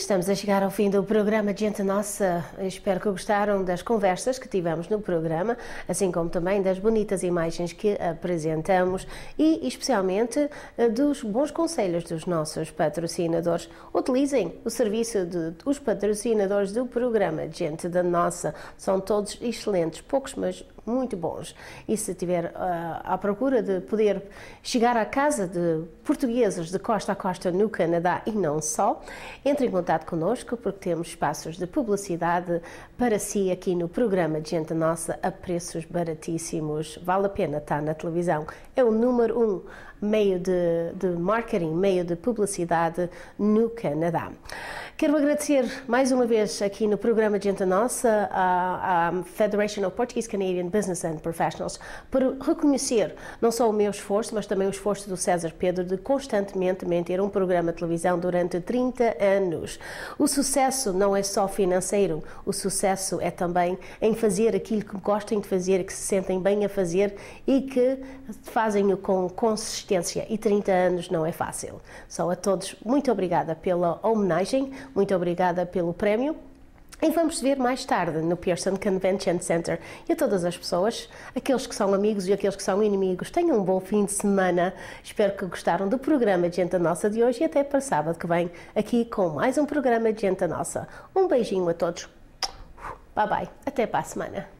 Estamos a chegar ao fim do programa Gente Nossa. Espero que gostaram das conversas que tivemos no programa, assim como também das bonitas imagens que apresentamos e, especialmente, eh, dos bons conselhos dos nossos patrocinadores. Utilizem o serviço dos patrocinadores do programa Gente da Nossa. São todos excelentes, poucos, mas muito bons. E se estiver uh, eh, à procura de poder chegar à casa de portugueses de costa a costa no Canadá e não só, entre em contato contato connosco, porque temos espaços de publicidade para si aqui no programa de Gente Nossa a preços baratíssimos. Vale a pena estar tá? na televisão. É o número um meio de, de marketing, meio de publicidade no Canadá. Quero agradecer mais uma vez aqui no programa de Gente Nossa a à Federation of Portuguese Canadian Business and Professionals por reconhecer não só o meu esforço, mas também o esforço do César Pedro de constantemente manter um programa de televisão durante 30 anos. O sucesso não é só financeiro, o sucesso é também em fazer aquilo que gostem de fazer, que se sentem bem a fazer e que fazem-o com consistência. E 30 anos não é fácil. Só a todos, muito obrigada pela homenagem, muito obrigada pelo prémio. E vamos ver mais tarde no Pearson Convention Center. E a todas as pessoas, aqueles que são amigos e aqueles que são inimigos, tenham um bom fim de semana. Espero que gostaram do programa Gente Nossa de hoje e até para sábado que vem aqui com mais um programa Gente Nossa. Um beijinho a todos. Bye bye. Até para a semana.